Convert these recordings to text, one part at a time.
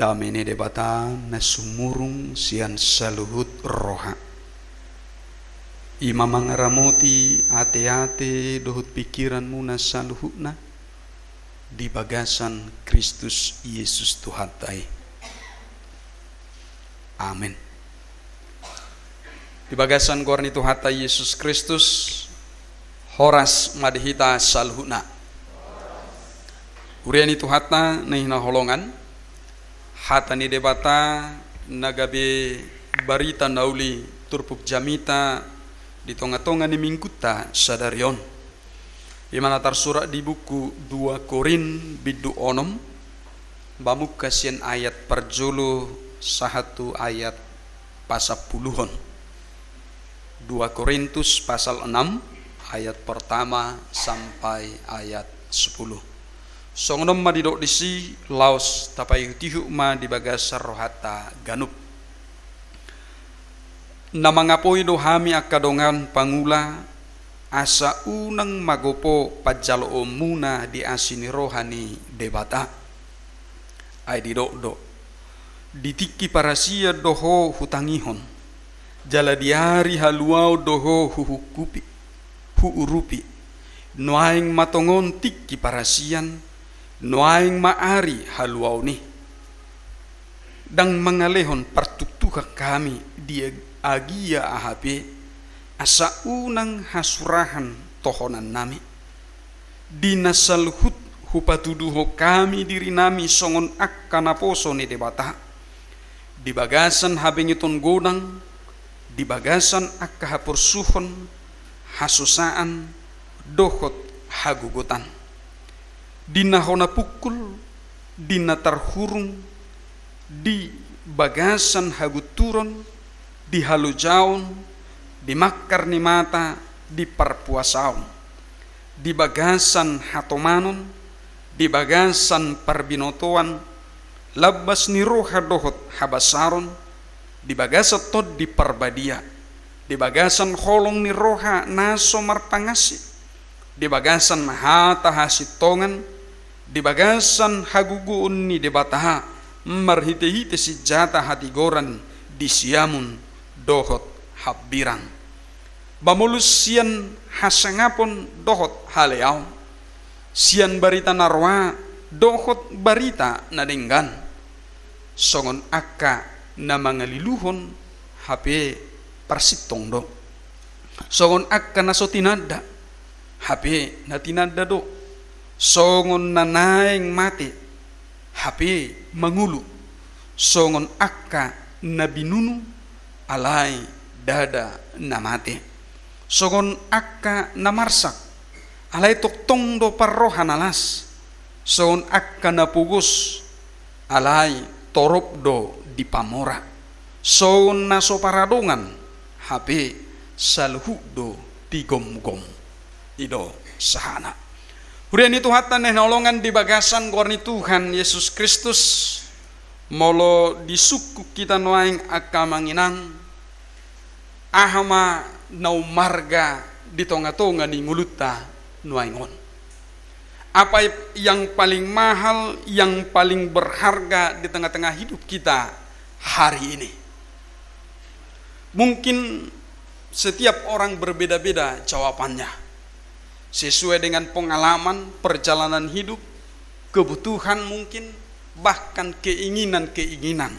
damene debata bata na sumurung sian saluhut roha Imam ramoti ate-ate dohut pikiranmu na saluhutna di bagasan Kristus Yesus Tuhan tai amin di bagasan korni Tuhan tai Yesus Kristus horas madhita saluhutna hatta nih na holongan hatani debata nagabe barita nauli turpuk jamita di tonga-tonga ni mingkuta sadarion imana tersurat di buku 2 Korin bidu onom bamuk kasian ayat perjulu sahatu ayat pasap puluhon 2 Korintus pasal 6 ayat pertama sampai ayat 10 songnom ma di disi laos tapai tihu ma di bagas rohata ganup namangapoi do hami akadongan pangula asa unang magopo pajalo omuna di asini rohani debata ay di do ditiki parasia doho hutangihon jala diari haluau doho huhukupi huurupi nuaing matongon tiki parasian noaing maari haluau ni dang mangalehon partuktuka kami dia agia ahape asa unang hasurahan tohonan nami hut hupatuduho kami diri nami songon ak kana poso ni debata di bagasan habengiton godang di bagasan ak persuhon hasusaan dohot hagugutan di nahona pukul di natar hurung, di bagasan hagut turun di halu jaun di makar ni mata di parpuasaun di bagasan hatomanun di bagasan parbinotoan labas ni roha dohot habasaron di bagasa tod di parbadia di bagasan holong ni roha naso marpangasi di bagasan mahata hasitongan di bagasan hagugu unni di bataha marhitehite goran di disiamun dohot habbirang bamulus sian hasengapun dohot haleau sian barita narwa dohot barita nadenggan songon akka namangaliluhon HP persitong do songon akka nasotinada HP natinada do songon nanaeng mati, hapi mengulu. songon akka nabinunu alai dada namate songon akka namarsak alai toktong do parrohan alas songon akka napugus alai torop do dipamora songon naso paradongan hapi saluhu do tigom-gom ido sahana Hurian itu hatta nih nolongan di bagasan korni Tuhan Yesus Kristus molo di suku kita noaing akamanginang ahama nau marga di tonga-tonga di nguluta nuaingon. Apa yang paling mahal, yang paling berharga di tengah-tengah hidup kita hari ini. Mungkin setiap orang berbeda-beda jawabannya sesuai dengan pengalaman, perjalanan hidup, kebutuhan mungkin, bahkan keinginan-keinginan.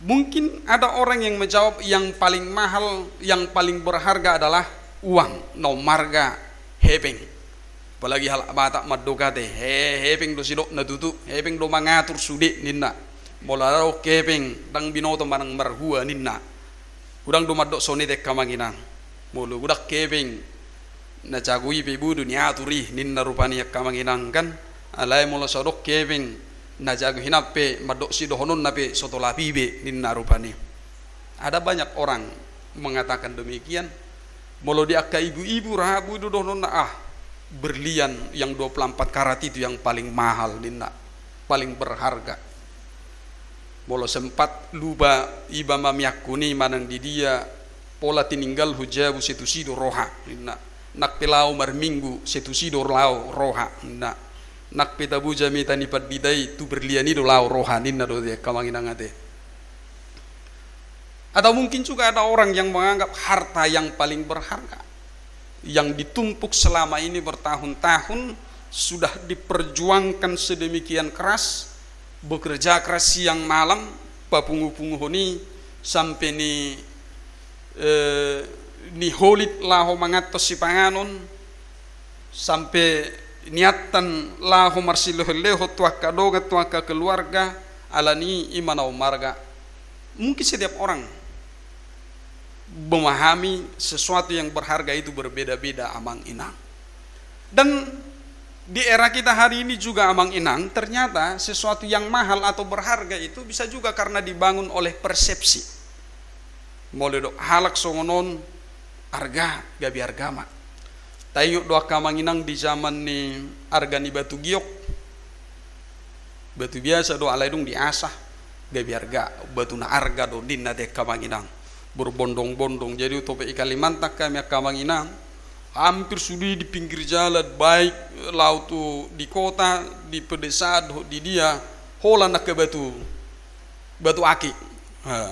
Mungkin ada orang yang menjawab yang paling mahal, yang paling berharga adalah uang, nomarga, hebing. Apalagi hal abata maduka teh, he hebing do silok na tutu, hebing do mangatur sudik ninna. Bolaro keping dang binoto manang marhua ninna. Udang do madok soni teh kamanginan. mulu udak keping na cagui pe dunia turi nin na rupani inang kan alai mula sodok keving na hinap hinape madok si dohonon nape be nin na rupani ada banyak orang mengatakan demikian molo di akka ibu-ibu rahabu do dohonon ah berlian yang 24 karat itu yang paling mahal ninna paling berharga molo sempat luba iba kuni manang di dia pola tininggal hujabu situ sido roha ninna nak pilau mar minggu setu sidor lau roha na nak pita buja mita ni pat bidai tu berlian ni do lau roha na do dia kawangin angate atau mungkin juga ada orang yang menganggap harta yang paling berharga yang ditumpuk selama ini bertahun-tahun sudah diperjuangkan sedemikian keras bekerja keras siang malam papungu-pungu ini sampai ni eh, nihulit laho mangatto si panganon sampai niatan leho marsiluhilleho tuaka doga ka keluarga alani imanau marga mungkin setiap orang memahami sesuatu yang berharga itu berbeda-beda amang inang dan di era kita hari ini juga amang inang ternyata sesuatu yang mahal atau berharga itu bisa juga karena dibangun oleh persepsi mau halak songonon arga gabi argama tayu doa kamanginang di zaman ni arga ni batu giok batu biasa doa laidung diasah gabi arga batu na arga do na dek kamanginang berbondong-bondong jadi utopi Kalimantan kami kamanginang hampir sudah di pinggir jalan baik laut tu di kota di pedesaan di dia hola nak ke batu batu aki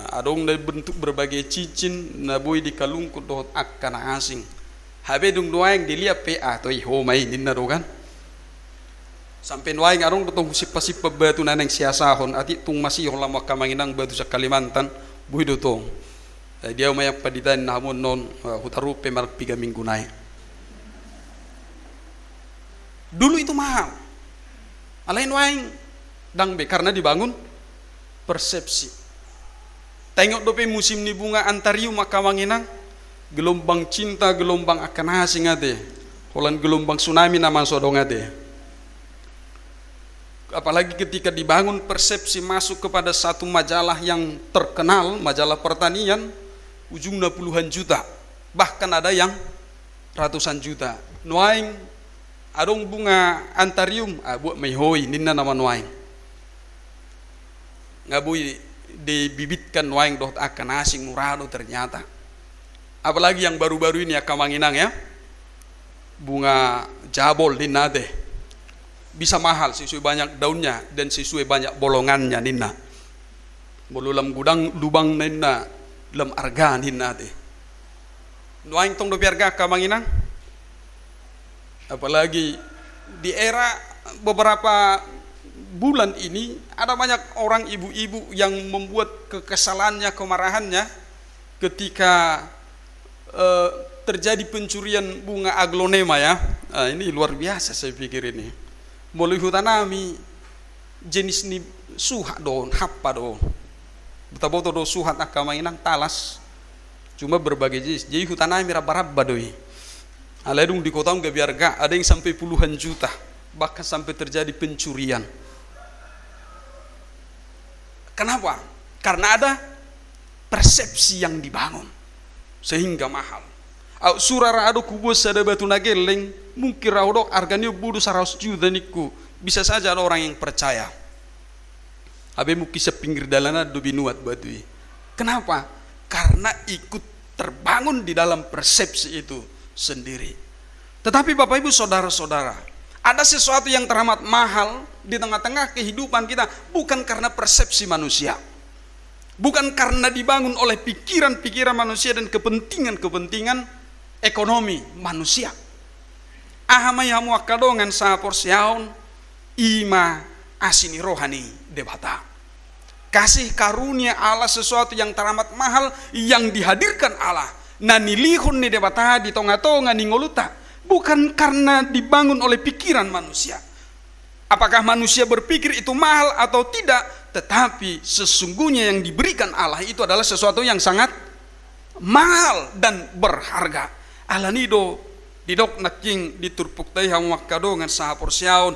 adong dari bentuk berbagai cincin naboi di kalungku dohot akan asing habe dung doang dilihat pe tuh ah, iho ho mai dinna kan sampai doang arung tong si pasi pebatu naneng siasahon ati tung masih lama kamanginang batu sa Kalimantan buih do tong eh, dia yang paditan namun non eh, hutaru pemar piga minggu naik dulu itu mahal alain waing dangbe karena dibangun persepsi Tengok dope musim ni bunga antarium makawanginang gelombang cinta gelombang akan asing ate. Holan gelombang tsunami nama sodong ate. Apalagi ketika dibangun persepsi masuk kepada satu majalah yang terkenal, majalah pertanian, ujungnya puluhan juta. Bahkan ada yang ratusan juta. Nuaing adong bunga antarium abu ah, mehoi ninna nama nuaing. Ngabui dibibitkan wayang dot akan asing murado ternyata apalagi yang baru-baru ini akan manginang ya bunga jabol di nade bisa mahal sesuai banyak daunnya dan sesuai banyak bolongannya nina lem gudang lubang nina lam arga nina de nuang tong gak arga kamanginang apalagi di era beberapa bulan ini ada banyak orang ibu-ibu yang membuat kekesalannya, kemarahannya ketika e, terjadi pencurian bunga aglonema ya. Nah, ini luar biasa saya pikir ini. Boleh hutanami jenis ini suha don, hapa don. Betapa do suhat inang talas. Cuma berbagai jenis. Jadi hutanami rabba-rabba doi. Aladung di kota nggak biar gak ada yang sampai puluhan juta bahkan sampai terjadi pencurian. Kenapa? Karena ada persepsi yang dibangun sehingga mahal. Au surara adu kubus ada batu nageling mungkin raudok arganio budu saraus judaniku bisa saja ada orang yang percaya. Abe muki sepinggir dalana dubi nuat badui. Kenapa? Karena ikut terbangun di dalam persepsi itu sendiri. Tetapi Bapak Ibu Saudara-saudara, ada sesuatu yang teramat mahal di tengah-tengah kehidupan kita bukan karena persepsi manusia. Bukan karena dibangun oleh pikiran-pikiran manusia dan kepentingan-kepentingan ekonomi manusia. Ahamayamu akadongan sa porsiaun ima asini rohani debata. Kasih karunia Allah sesuatu yang teramat mahal yang dihadirkan Allah. Nani lihun ni debata di tonga-tonga ni ngoluta. Bukan karena dibangun oleh pikiran manusia Apakah manusia berpikir itu mahal atau tidak? Tetapi sesungguhnya yang diberikan Allah itu adalah sesuatu yang sangat mahal dan berharga. Alanido didok naking diturpuk tay hang wakado ngan sahapor siaun.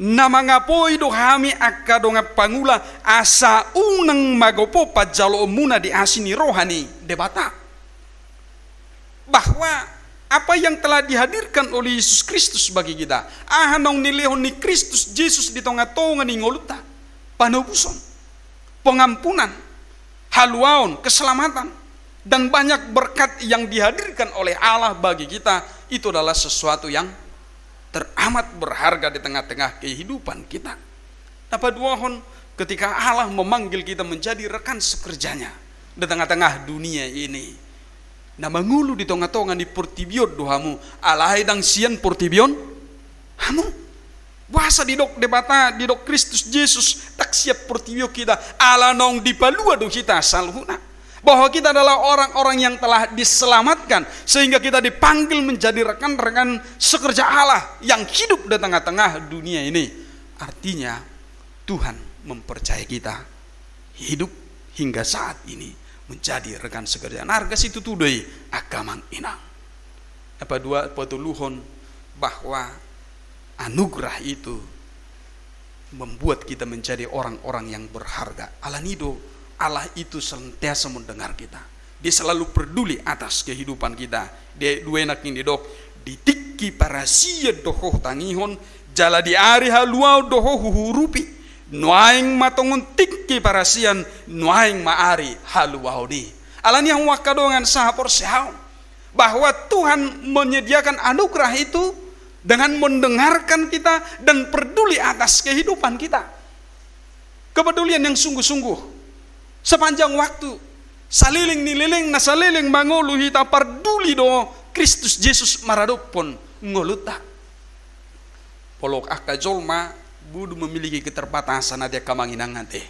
Nama ngapoi do hami akado ngan pangula asa unang magopo pajalo muna di asini rohani debata. Bahwa apa yang telah dihadirkan oleh Yesus Kristus bagi kita. Ahanong nilihon ni Kristus Yesus di tonga-tonga ni ngoluta. Panobuson. Pengampunan. Haluaon. Keselamatan. Dan banyak berkat yang dihadirkan oleh Allah bagi kita. Itu adalah sesuatu yang teramat berharga di tengah-tengah kehidupan kita. Dapat duahon ketika Allah memanggil kita menjadi rekan sekerjanya di tengah-tengah dunia ini na mangulu di tonga-tonga ni portibion doamu, alahay dang sian portibion hamu Wasa dok debata di dok Kristus Yesus tak siap portibio kita ala nong Palua do kita salhuna bahwa kita adalah orang-orang yang telah diselamatkan sehingga kita dipanggil menjadi rekan-rekan sekerja Allah yang hidup di tengah-tengah dunia ini artinya Tuhan mempercayai kita hidup hingga saat ini menjadi rekan sekerja nargas itu tudoi agamang inang apa dua luhon bahwa anugerah itu membuat kita menjadi orang-orang yang berharga Allah nido Allah itu sentiasa mendengar kita dia selalu peduli atas kehidupan kita dia dua enak ini dok ditiki parasia dohoh tangihon jala di ari haluau dohoh nuaing matongun tikki parasian nuaing maari halu wahodi alan yang wakadongan sahapor sehau bahwa Tuhan menyediakan anugerah itu dengan mendengarkan kita dan peduli atas kehidupan kita kepedulian yang sungguh-sungguh sepanjang waktu saliling nililing nasaliling mangolu hita peduli do Kristus Yesus maradupun ngoluta polok akajolma budu memiliki keterbatasan ada kamanginangan teh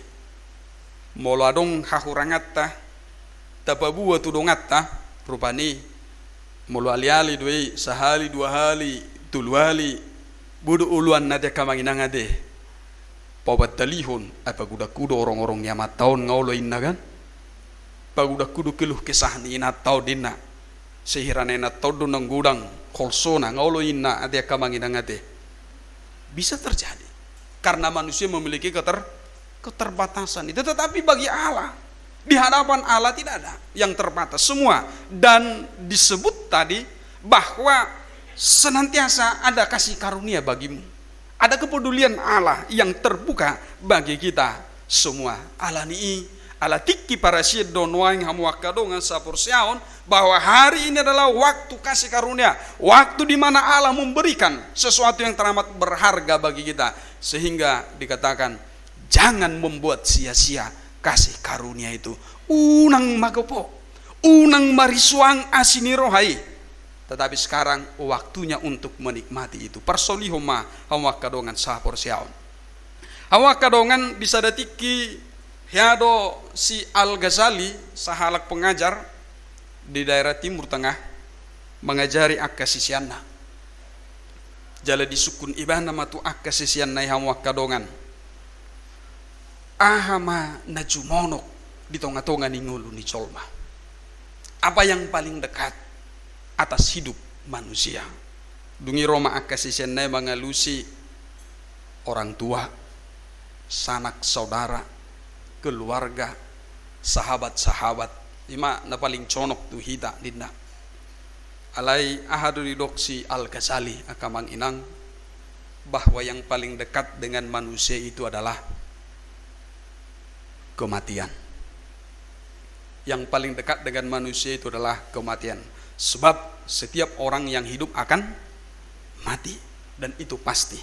tapa adong tu dongat ta, rupani molo ali-ali dua sahali dua hali tulu budu uluan nade kamanginangan teh telihun, apa gudak kudo orang-orang yang tahun ngaulo inna kan pagudak kudo keluh kesah ni ina tau dina sehirane na tau dunang gudang kolsona ngaulo inna ada kamanginangan teh bisa terjadi karena manusia memiliki keter, keterbatasan itu. Tetapi bagi Allah, di hadapan Allah tidak ada yang terbatas semua. Dan disebut tadi bahwa senantiasa ada kasih karunia bagimu. Ada kepedulian Allah yang terbuka bagi kita semua. Allah ni Allah tiki para don waing hamuakadongan sapur siaon bahwa hari ini adalah waktu kasih karunia, waktu di mana Allah memberikan sesuatu yang teramat berharga bagi kita. Sehingga dikatakan, jangan membuat sia-sia kasih karunia itu. Unang magopo, unang marisuang asini rohai. Tetapi sekarang waktunya untuk menikmati itu. Persolihoma awak kadongan sahpor siaon. awak kadongan bisa datiki hiado si Al-Ghazali, sahalak pengajar di daerah Timur Tengah, mengajari akasisianna jala disukun ibah nama tu akka sisian nai hamwa kadongan ahama najumonok di tonga-tonga ngulu ni colma apa yang paling dekat atas hidup manusia dungi roma akka sisian nai mangalusi orang tua sanak saudara keluarga sahabat-sahabat ima na paling conok tu hida lindah alai ahadu didoksi al-kasali akamang inang bahwa yang paling dekat dengan manusia itu adalah kematian yang paling dekat dengan manusia itu adalah kematian sebab setiap orang yang hidup akan mati dan itu pasti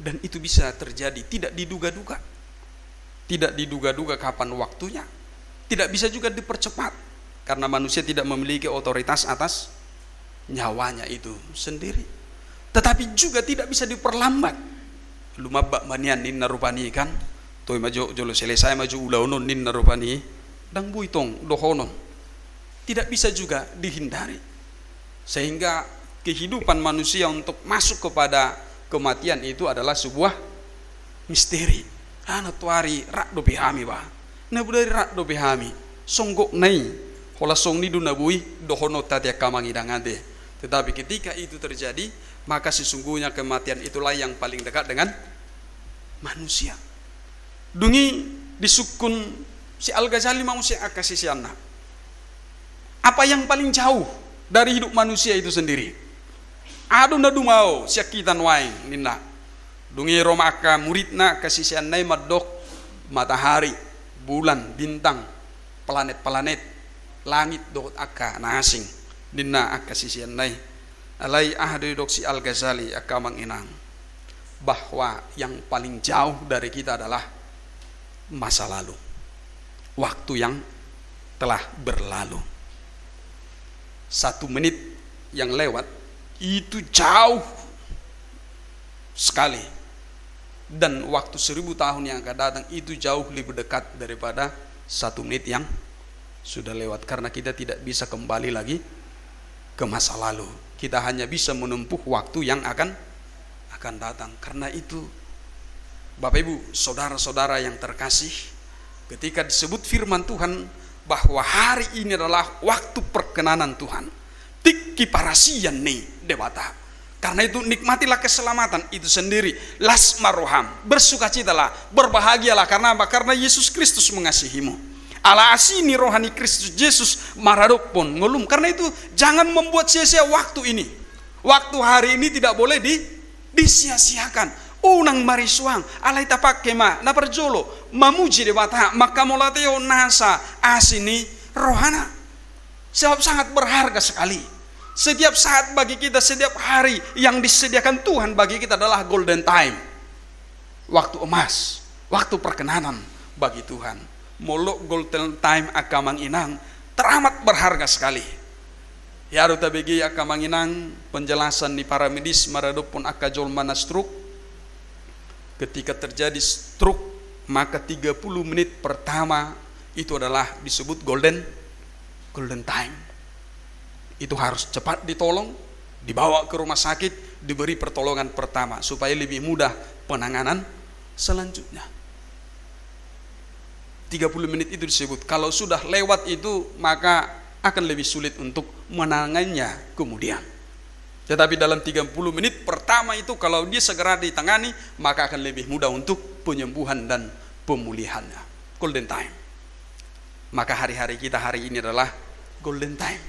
dan itu bisa terjadi tidak diduga-duga tidak diduga-duga kapan waktunya tidak bisa juga dipercepat karena manusia tidak memiliki otoritas atas nyawanya itu sendiri. Tetapi juga tidak bisa diperlambat. Lumabak manian nin narupani kan. toy maju jolo selesai maju ulaunon nin narupani Dang buitong dohonon. Tidak bisa juga dihindari. Sehingga kehidupan manusia untuk masuk kepada kematian itu adalah sebuah misteri. Anatwari tuari rak dobihami pihami bah. Nah budari rak dobihami, pihami. Songgok nai Pola song ni dunabui dohono tatia kamangi dangade. Tetapi ketika itu terjadi, maka sesungguhnya kematian itulah yang paling dekat dengan manusia. Dungi disukun si Al Ghazali manusia akasi si anak. Apa yang paling jauh dari hidup manusia itu sendiri? Aduh nadu mau siakitan waing nina. Dungi romaka muridna kasih si anai madok matahari, bulan, bintang, planet-planet langit dot akka asing dinna akka sisian nai alai ahdi doksi al ghazali akka menginang bahwa yang paling jauh dari kita adalah masa lalu waktu yang telah berlalu satu menit yang lewat itu jauh sekali dan waktu seribu tahun yang akan datang itu jauh lebih dekat daripada satu menit yang sudah lewat karena kita tidak bisa kembali lagi ke masa lalu. Kita hanya bisa menempuh waktu yang akan akan datang. Karena itu Bapak Ibu, saudara-saudara yang terkasih, ketika disebut firman Tuhan bahwa hari ini adalah waktu perkenanan Tuhan. Tiki parasian nih dewata. Karena itu nikmatilah keselamatan itu sendiri. Las maroham, bersukacitalah, berbahagialah karena apa? Karena Yesus Kristus mengasihimu ala asini rohani Kristus Yesus pun ngulum. Karena itu jangan membuat sia-sia waktu ini. Waktu hari ini tidak boleh di disia-siakan. Unang marisuang alai tapak kema na perjolo mamuji de bata molateo nasa asini rohana. Sebab sangat berharga sekali. Setiap saat bagi kita, setiap hari yang disediakan Tuhan bagi kita adalah golden time. Waktu emas, waktu perkenanan bagi Tuhan molok golden time akamang inang teramat berharga sekali. Ya ruta begi akamang inang penjelasan di para medis maradup pun akajol mana stroke. Ketika terjadi stroke maka 30 menit pertama itu adalah disebut golden golden time. Itu harus cepat ditolong, dibawa ke rumah sakit, diberi pertolongan pertama supaya lebih mudah penanganan selanjutnya. 30 menit itu disebut. Kalau sudah lewat itu maka akan lebih sulit untuk menangannya kemudian. Tetapi dalam 30 menit pertama itu kalau dia segera ditangani maka akan lebih mudah untuk penyembuhan dan pemulihannya. Golden time. Maka hari-hari kita hari ini adalah golden time.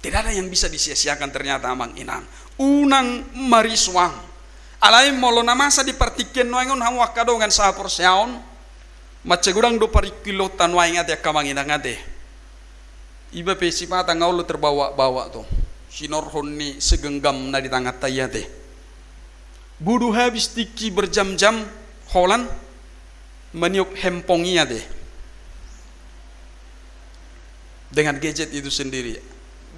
Tidak ada yang bisa disia-siakan ternyata amang inang. Unang Mariswang. Alai molona masa dipartikin noengon hawa kadongan sahapur seaon macegurang dua parik kilo tanwa ingat ya kamang ina ngade ya. iba pesi mata terbawa bawa tuh sinor honi segenggam nadi di tangat tayate ya. buru habis tiki berjam-jam holan meniup hempongnya deh dengan gadget itu sendiri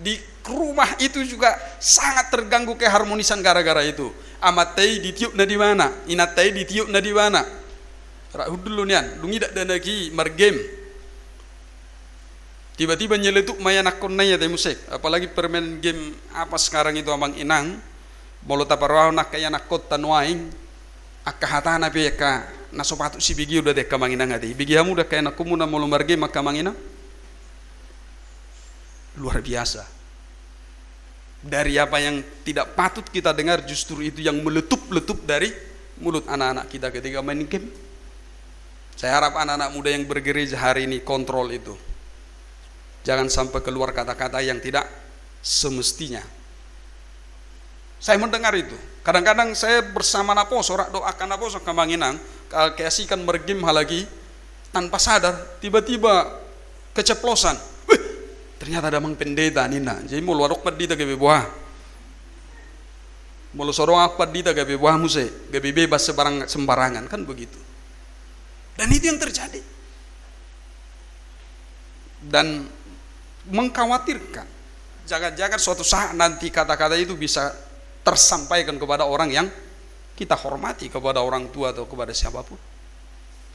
di rumah itu juga sangat terganggu keharmonisan gara-gara itu amatai ditiup na di mana inatai ditiup na di mana rak hudul nian dungi dak dana ki game tiba-tiba nyeletuk mayan nakon naya teh musik apalagi permen game apa sekarang itu abang inang bolo taparwah nak kaya nak kot tanwaing akahata ya, na peka nasopatu si bigi udah deh inang hati, bigi kamu udah kaya nakumu na game margem Inang? luar biasa dari apa yang tidak patut kita dengar justru itu yang meletup-letup dari mulut anak-anak kita ketika main game saya harap anak-anak muda yang bergereja hari ini kontrol itu. Jangan sampai keluar kata-kata yang tidak semestinya. Saya mendengar itu. Kadang-kadang saya bersama doa, orang doakan sorak kemanginang, keasikan mergim lagi, tanpa sadar, tiba-tiba keceplosan. Wih, ternyata ada mang pendeta nina. Jadi mulu warok tak ke buah. Mulu sorong apa tak ke buah muse, ke bebas sembarangan kan begitu. Dan itu yang terjadi. Dan mengkhawatirkan. Jangan-jangan suatu saat nanti kata-kata itu bisa tersampaikan kepada orang yang kita hormati kepada orang tua atau kepada siapapun.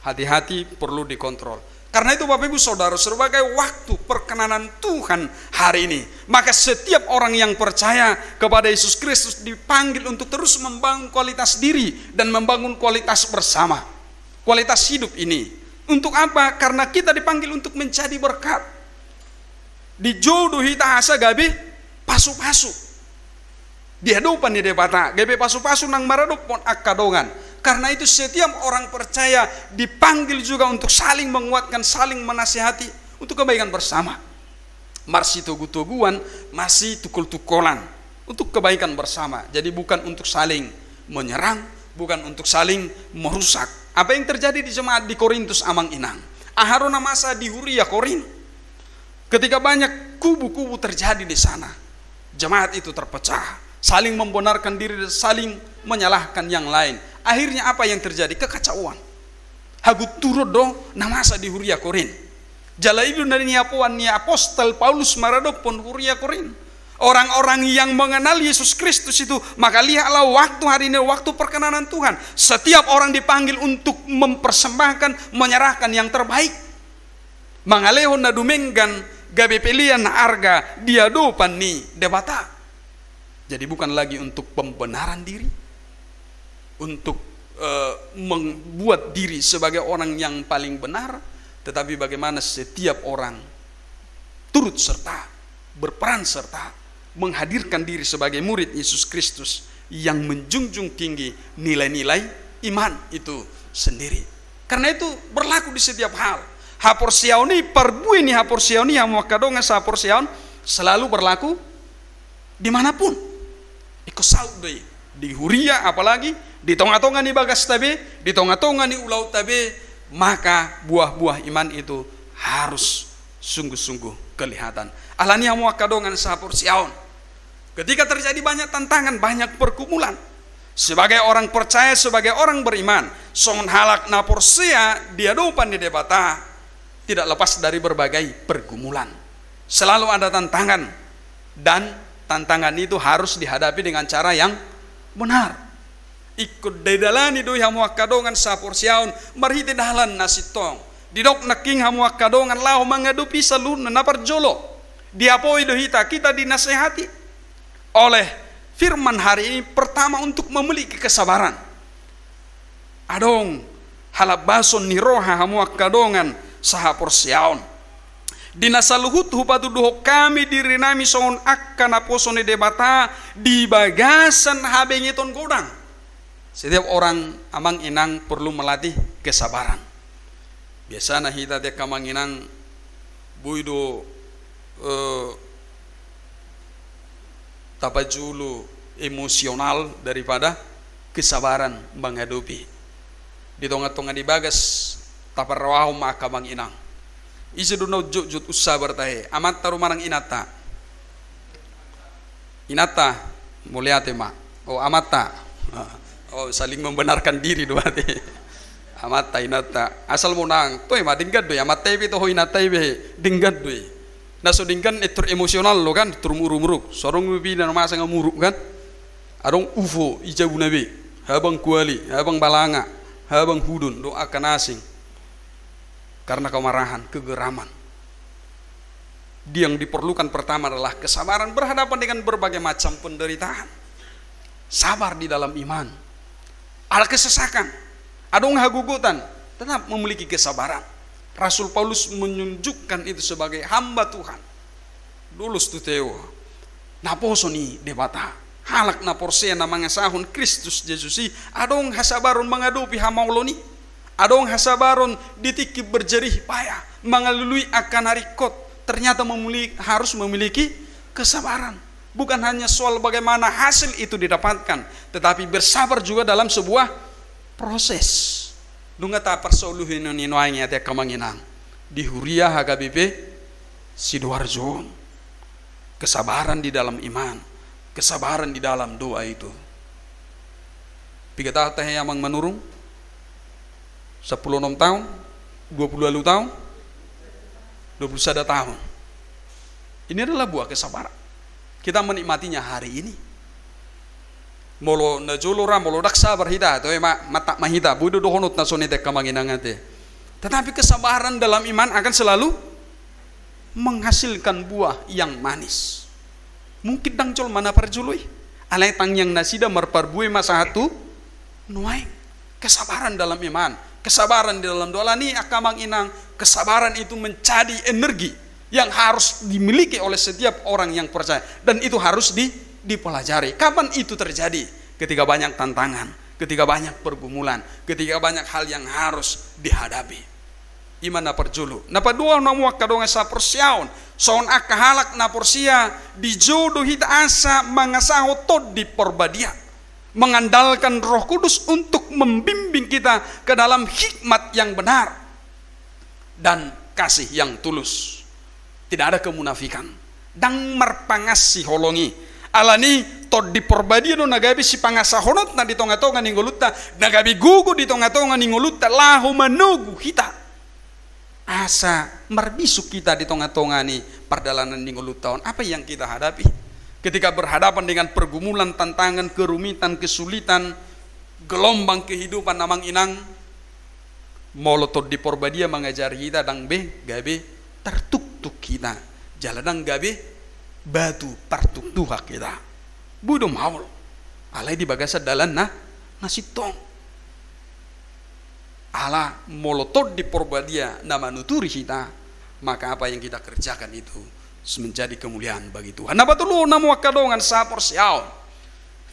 Hati-hati perlu dikontrol. Karena itu Bapak Ibu Saudara sebagai waktu perkenanan Tuhan hari ini. Maka setiap orang yang percaya kepada Yesus Kristus dipanggil untuk terus membangun kualitas diri dan membangun kualitas bersama kualitas hidup ini. Untuk apa? Karena kita dipanggil untuk menjadi berkat. Dijodohi tahasa gabi pasu-pasu. Dia Dihadupan di debata, gabi pasu-pasu nang pon akadongan. Karena itu setiap orang percaya dipanggil juga untuk saling menguatkan, saling menasihati untuk kebaikan bersama. Marsi togu-toguan, masih tukul-tukulan untuk kebaikan bersama. Jadi bukan untuk saling menyerang, bukan untuk saling merusak. Apa yang terjadi di jemaat di Korintus Amang Inang? Aharona masa di Huria Korin. Ketika banyak kubu-kubu terjadi di sana, jemaat itu terpecah, saling membenarkan diri dan saling menyalahkan yang lain. Akhirnya apa yang terjadi? Kekacauan. Hagut turut dong namasa di Huria Korin. Jala dari niapuan ni apostel Paulus maradok pun Huria Korin Orang-orang yang mengenal Yesus Kristus itu, maka lihatlah waktu hari ini, waktu perkenanan Tuhan. Setiap orang dipanggil untuk mempersembahkan, menyerahkan yang terbaik. Mangalehon na dumenggan, gabe pilihan harga, dia dopan nih, debata. Jadi bukan lagi untuk pembenaran diri, untuk eh, membuat diri sebagai orang yang paling benar, tetapi bagaimana setiap orang turut serta berperan serta menghadirkan diri sebagai murid Yesus Kristus yang menjunjung tinggi nilai-nilai iman itu sendiri. Karena itu berlaku di setiap hal. Hapor perbu ini Hapor yang Hamuakadonga, sapor Siaun selalu berlaku dimanapun. Iko saudai, di Huria apalagi, di tonga-tonga di Bagas Tabe, di tonga-tonga di Ulau Tabe, maka buah-buah iman itu harus sungguh-sungguh kelihatan. Alani Hamuakadonga, sapor Siaun Ketika terjadi banyak tantangan, banyak pergumulan. Sebagai orang percaya, sebagai orang beriman, songon halak naporsia, dia dopan di debata, tidak lepas dari berbagai pergumulan. Selalu ada tantangan, dan tantangan itu harus dihadapi dengan cara yang benar ikut dedalani doi hamu akadongan sapor siaun marhiti dahlan nasitong didok naking hamu akadongan lau mangadupi selun napar jolo diapoi dohita kita dinasehati oleh firman hari ini pertama untuk memiliki kesabaran. Adong halabason niroha hamuak kadongan sahapor siaon. Dinasaluhut hupatu duho kami dirinami songon akan aposone debata di bagasan ton godang. Setiap orang amang inang perlu melatih kesabaran. nah kita dia kamang inang buido uh, eh, tapajulu emosional daripada kesabaran menghadapi di tonga-tonga di bagas taparwahu maka bang inang isi dunau jujut usah bertahe amat tarumarang inata inata mulia tema oh amata oh saling membenarkan diri dua amata inata asal munang tuh emak dinggat doi amata ibi tuh inata ibi dinggat doi Nah sedingkan itu emosional lo kan turmuru-muru sorong bibi dan masa muruk kan arong ufo ijabu nabi habang kuali habang balanga habang hudun doakan asing karena kemarahan kegeraman dia yang diperlukan pertama adalah kesabaran berhadapan dengan berbagai macam penderitaan sabar di dalam iman ada kesesakan ada ngagugutan tetap memiliki kesabaran Rasul Paulus menunjukkan itu sebagai hamba Tuhan. Dulus tu teo. Naposo ni debata. Halak na porsia na mga sahon Kristus si, Adong hasabaron mga dupi hamaulo ni. Adong hasabaron ditiki berjerih payah. Mengalului akan hari kot. Ternyata memiliki, harus memiliki kesabaran. Bukan hanya soal bagaimana hasil itu didapatkan. Tetapi bersabar juga dalam sebuah proses ta persolu hino ni noangi ate kamanginang di huria haga bibe sidoarjo kesabaran di dalam iman kesabaran di dalam doa itu pigata teh yang menurung sepuluh nom tahun 20 lalu tahun 21 tahun ini adalah buah kesabaran kita menikmatinya hari ini molo na julura molo daksa berhida to ya, ma mata mahida budu dohonut na sunite kamanginangate tetapi kesabaran dalam iman akan selalu menghasilkan buah yang manis mungkin dangcol mana perjului alai tangyang nasida marparbui masa satu. nuai kesabaran dalam iman kesabaran di dalam doa ni akamang inang kesabaran itu mencari energi yang harus dimiliki oleh setiap orang yang percaya dan itu harus di dipelajari. Kapan itu terjadi? Ketika banyak tantangan, ketika banyak pergumulan, ketika banyak hal yang harus dihadapi. Iman na perjulu. Napa dua na muak kadonga sa persiaun. Saun ak Persia na porsia dijodoh hita asa mangasaho tod di perbadia. Mengandalkan roh kudus untuk membimbing kita ke dalam hikmat yang benar. Dan kasih yang tulus. Tidak ada kemunafikan. Dang merpangasi si holongi alani to diporbadi no nagabi si pangasahonot na di tonga ningolutta nagabi gugu di tonga ningolutta lahu manugu kita asa marbisuk kita di tonga ni ni ningolutaon apa yang kita hadapi ketika berhadapan dengan pergumulan tantangan kerumitan kesulitan gelombang kehidupan namang inang di diporbadia mengajar kita dang be gabe tertuk-tuk kita jalanang gabe batu partu kita budum haul alai di bagasa dalan nah nasi tong ala molotod di porbadia nama nuturi kita maka apa yang kita kerjakan itu menjadi kemuliaan bagi Tuhan. Napa dulu namu kadongan sapor siaw.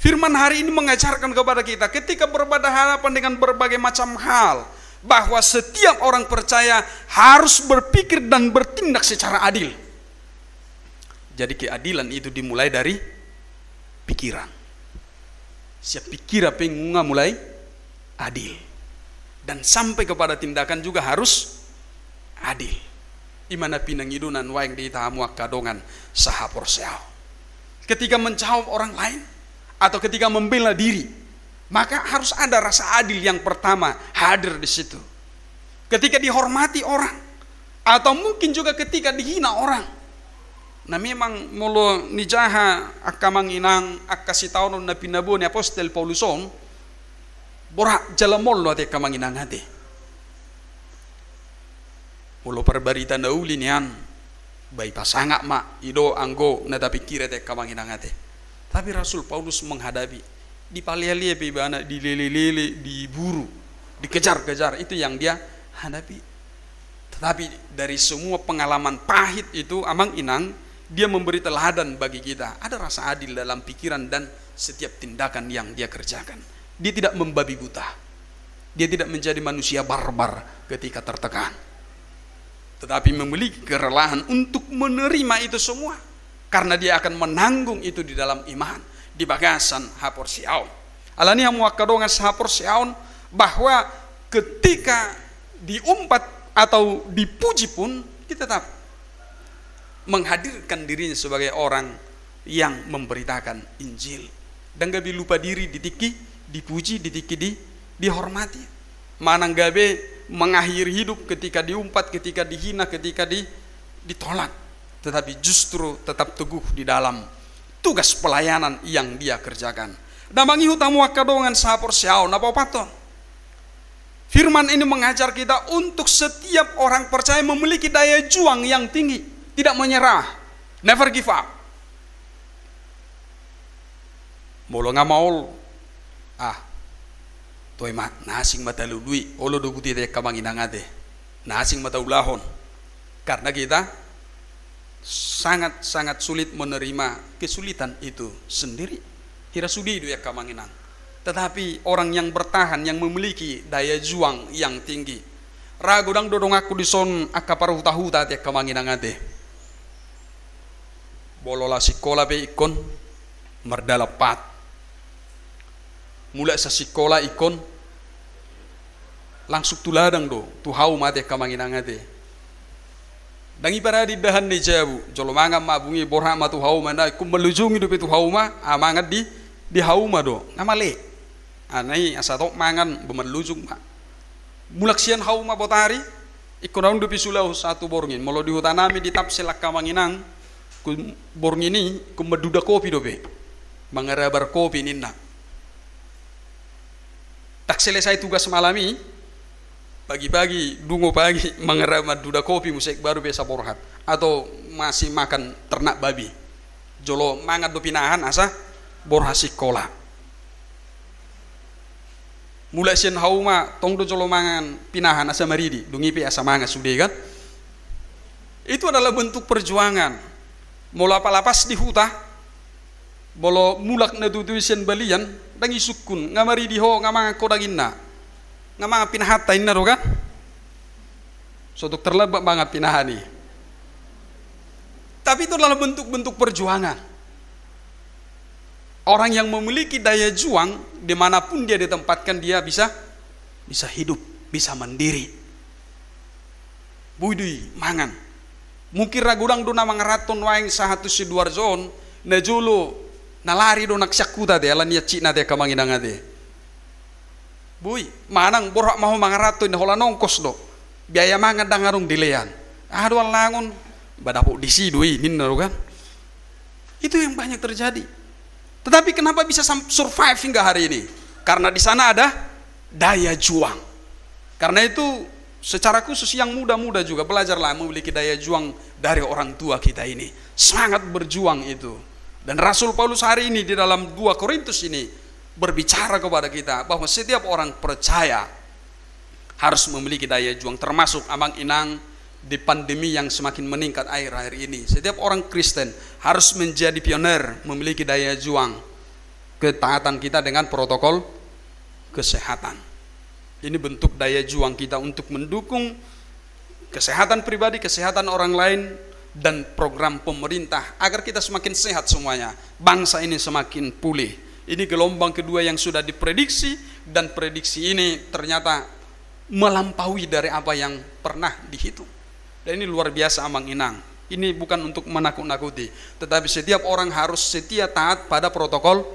Firman hari ini mengajarkan kepada kita ketika berbeda harapan dengan berbagai macam hal bahwa setiap orang percaya harus berpikir dan bertindak secara adil. Jadi keadilan itu dimulai dari pikiran. Siap pikir apa pengunga mulai adil. Dan sampai kepada tindakan juga harus adil. Imana pinang idunan waing di tahamuak kadongan sahapor seau. Ketika mencaup orang lain atau ketika membela diri, maka harus ada rasa adil yang pertama hadir di situ. Ketika dihormati orang atau mungkin juga ketika dihina orang, na memang mulu molo nijaha akamang inang akasitaw na pinabu ni Apostel Pauluson borak jala mulu teh kamang inang ate mulu perbaritan na uli niyan bay pasangak ma ido anggo na kira ati kamang inang ate tapi Rasul Paulus menghadapi dipalialia bibana dilelelele diburu dikejar-kejar itu yang dia hadapi tetapi dari semua pengalaman pahit itu amang inang dia memberi teladan bagi kita. Ada rasa adil dalam pikiran dan setiap tindakan yang dia kerjakan. Dia tidak membabi buta. Dia tidak menjadi manusia barbar ketika tertekan. Tetapi memiliki kerelahan untuk menerima itu semua. Karena dia akan menanggung itu di dalam iman. Di bagasan hapor siaun. Alani muakadongan hapor siaun bahwa ketika diumpat atau dipuji pun kita tetap menghadirkan dirinya sebagai orang yang memberitakan Injil. Dan gak lupa diri ditiki, dipuji, ditiki, di, dihormati. Manang gabe mengakhiri hidup ketika diumpat, ketika dihina, ketika di, ditolak. Tetapi justru tetap teguh di dalam tugas pelayanan yang dia kerjakan. Dan bangi hutamu akadongan sapor siau napa paton. Firman ini mengajar kita untuk setiap orang percaya memiliki daya juang yang tinggi tidak menyerah. Never give up. Molo nga maul. Ah. Toy ma nasing mata lului. Olo do guti dek kamang Nasing mata ulahon. Karena kita sangat-sangat sulit menerima kesulitan itu sendiri. kira sudi itu ya kamanginang. Tetapi orang yang bertahan, yang memiliki daya juang yang tinggi, ragodang dorong aku dison akaparuh tahu tati kamanginang ate bolola sikola be ikon merdala pat mulai sa sikola ikon langsung tuladang do tu hau mate kamanginang te dangi di dahan ni jabu mangam ma bungi borha ma tu hau mana kum melujungi tu hau ma amangat di di hau ma do ngamale anai tok mangan bemelujung ma mulak sian hau ma botari ikonaun do sulau satu borngin molo di hutanami di tap selak kamanginang kun ni kun meduda kopi dobe mangara bar kopi ninna tak selesai tugas malami pagi-pagi dungo pagi mangara madduda kopi musik baru biasa borhat atau masih makan ternak babi jolo mangat do pinahan asa borhasi kola mulai sen hauma tong do jolo mangan pinahan asa maridi dungipi asa mangas kan itu adalah bentuk perjuangan mula palapas di huta bolo mulak na tutuisen balian dangi sukun ngamari diho ngamang ko daginna ngamang pinahata inna roga dokter terlebak banget pinahani tapi itu adalah bentuk-bentuk perjuangan orang yang memiliki daya juang dimanapun dia ditempatkan dia bisa bisa hidup bisa mandiri budi mangan mukira gurang duna mangaraton waing sahatu zon na julu nalari do naksakuta de alania cina de kamangidanga ade bui manang borak mahu mangaraton na hola kos do biaya mangan dangarung dilean adu langun badapuk disi doi ninna kan itu yang banyak terjadi tetapi kenapa bisa survive hingga hari ini karena di sana ada daya juang karena itu Secara khusus yang muda-muda juga belajarlah memiliki daya juang dari orang tua kita ini. Semangat berjuang itu. Dan Rasul Paulus hari ini di dalam 2 Korintus ini berbicara kepada kita bahwa setiap orang percaya harus memiliki daya juang termasuk Abang Inang di pandemi yang semakin meningkat akhir-akhir ini. Setiap orang Kristen harus menjadi pioner, memiliki daya juang ketaatan kita dengan protokol kesehatan. Ini bentuk daya juang kita untuk mendukung kesehatan pribadi, kesehatan orang lain, dan program pemerintah agar kita semakin sehat semuanya. Bangsa ini semakin pulih. Ini gelombang kedua yang sudah diprediksi dan prediksi ini ternyata melampaui dari apa yang pernah dihitung. Dan ini luar biasa Amang Inang. Ini bukan untuk menakut-nakuti, tetapi setiap orang harus setia taat pada protokol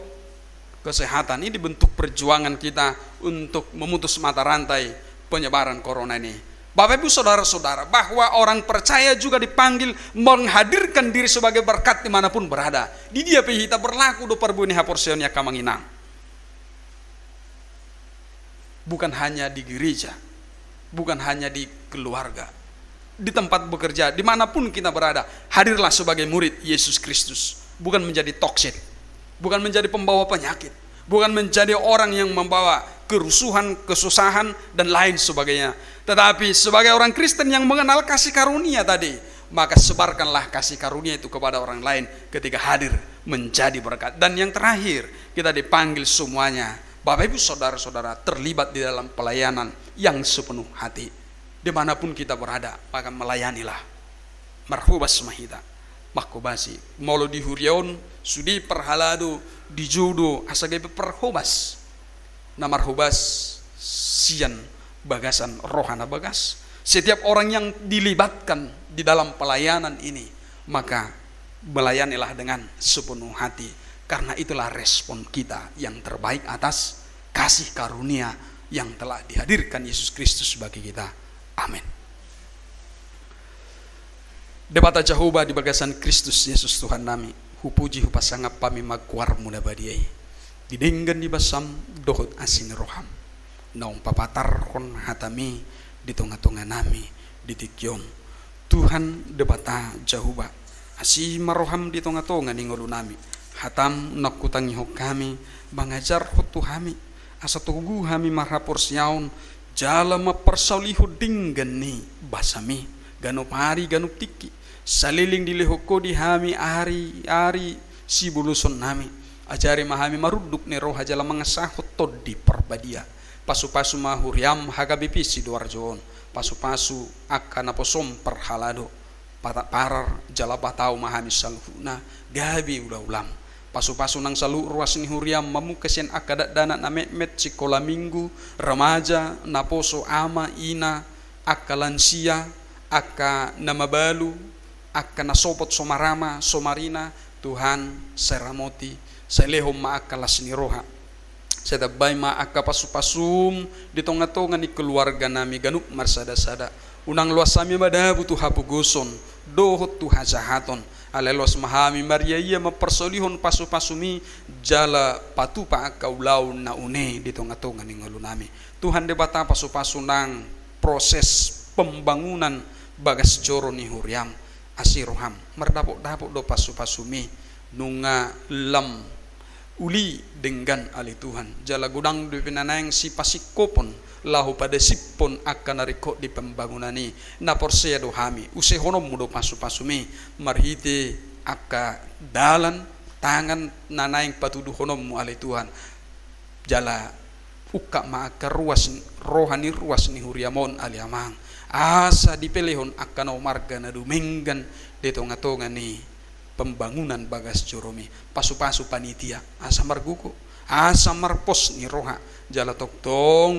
kesehatan. Ini bentuk perjuangan kita untuk memutus mata rantai penyebaran corona ini. Bapak Ibu Saudara-saudara, bahwa orang percaya juga dipanggil menghadirkan diri sebagai berkat dimanapun berada. Di dia pihita berlaku do perbuini haporsionya kamanginang. Bukan hanya di gereja, bukan hanya di keluarga, di tempat bekerja, dimanapun kita berada, hadirlah sebagai murid Yesus Kristus, bukan menjadi toksik bukan menjadi pembawa penyakit, bukan menjadi orang yang membawa kerusuhan, kesusahan, dan lain sebagainya. Tetapi sebagai orang Kristen yang mengenal kasih karunia tadi, maka sebarkanlah kasih karunia itu kepada orang lain ketika hadir menjadi berkat. Dan yang terakhir, kita dipanggil semuanya, Bapak Ibu Saudara-saudara terlibat di dalam pelayanan yang sepenuh hati. Dimanapun kita berada, maka melayanilah. Marhubas mahita, makubasi, mauludi hurion, sudi perhaladu dijudo asalnya perhubas namar hubas sian bagasan rohana bagas setiap orang yang dilibatkan di dalam pelayanan ini maka melayanilah dengan sepenuh hati karena itulah respon kita yang terbaik atas kasih karunia yang telah dihadirkan Yesus Kristus bagi kita amin Debata jahuba di bagasan Kristus Yesus Tuhan kami hupuji hupasanga pami magkuar muna badiay didenggan di basam dohot asin roham naung papatar kon hatami di tunga nami tikyong, Tuhan debata jahuba asi maroham di tunga ningolu nami hatam nakutangi hok kami bangajar tuhami. asa tugu hami marhapor siaun jala mapersaulihu dinggan ni basami ganup hari ganup tiki saliling lehoko di hami ari ari sibulu nami, ajari mahami marudduk ne roha jala di di perbadia pasu-pasu mahuriam si sidoarjoon pasu-pasu akkana posom perhalado Patak parar jala patau mahami salhuna gabi udah ulam pasu-pasu nang salu ruas ni huriam mamu kesen akadat dana na met sikola minggu remaja naposo ama ina akalansia aka nama balu akan sopot somarama somarina Tuhan seramoti selehom maakalas ni roha pasu pasum di tonga ni keluarga nami ganuk marsada-sada unang luas sami madabu tu goson dohot tu hajahaton alelos mahami maria ia mempersolihon pasu-pasumi jala patupa akaulau na une di tonga ni ngalunami Tuhan debata pasu-pasu nang proses pembangunan bagas joroni ni huriam asiruham merdapuk dapuk do pasu-pasumi nunga lam uli dengan ali Tuhan jala gudang di pinanayang si pasikopon lahu pada sipon akan narikok di pembangunan ini na porsia do hami usai honom mudo pasu-pasumi marhiti aka dalan tangan nanayang patuduh honom mu ali Tuhan jala uka maka ruas rohani ruas ni huriamon ali amang asa dipilihon akan marga na dumenggan di tonga to ni pembangunan bagas joromi pasu-pasu panitia asa marguku asa marpos ni roha tok tong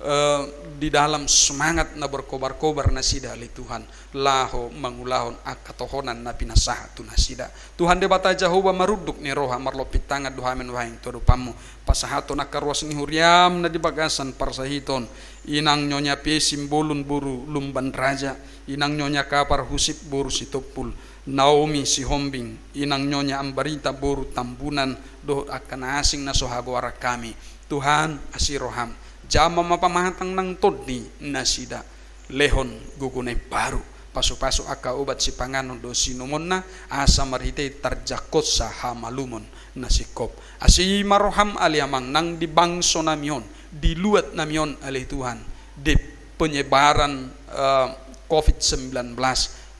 Eh, di dalam semangat na berkobar-kobar nasida li Tuhan laho mangulahon akatohonan na pinasaha tu nasida Tuhan de bata hoba maruduk ni roha marlopit tangan duhamen wahing do pamu pasahato na karuas ni huriam na dibagasan parsahiton inang nyonya pi simbolun buru lumban raja inang nyonya kapar husip buru sitopul Naomi si hombing inang nyonya ambarita buru tambunan doh akan asing na sohabo arak kami Tuhan asiroham jama mapa nang toddi nasida lehon gugune baru pasu-pasu aka obat si panganon do na asa marite tarjakot sa hamalumon nasikop asi maroham aliamang nang di bangso namion di luat namion alih Tuhan di penyebaran uh, eh, COVID-19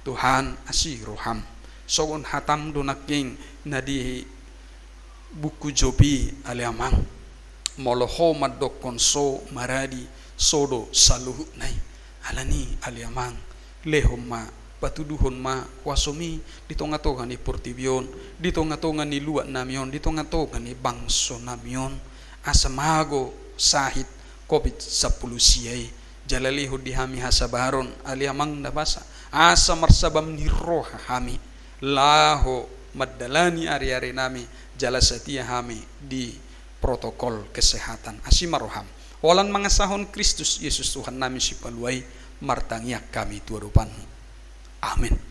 Tuhan asi roham sogon hatam donaking na di buku Jobi aliamang molo ho maddo kon so maradi sodo saluhu nai alani aliamang patuduhon ma wasomi di tonga ni portibion di tonga ni luat namion di tonga ni bangso namion asamago sahit covid 10 siai jalali hudi hami hasabaron aliamang nabasa asa marsabam ni roha hami laho maddalani ari-ari nami jala setia hami di protokol kesehatan asimaroham walan mangasahon Kristus Yesus Tuhan nami sipaluai martangiak kami tuarupan amin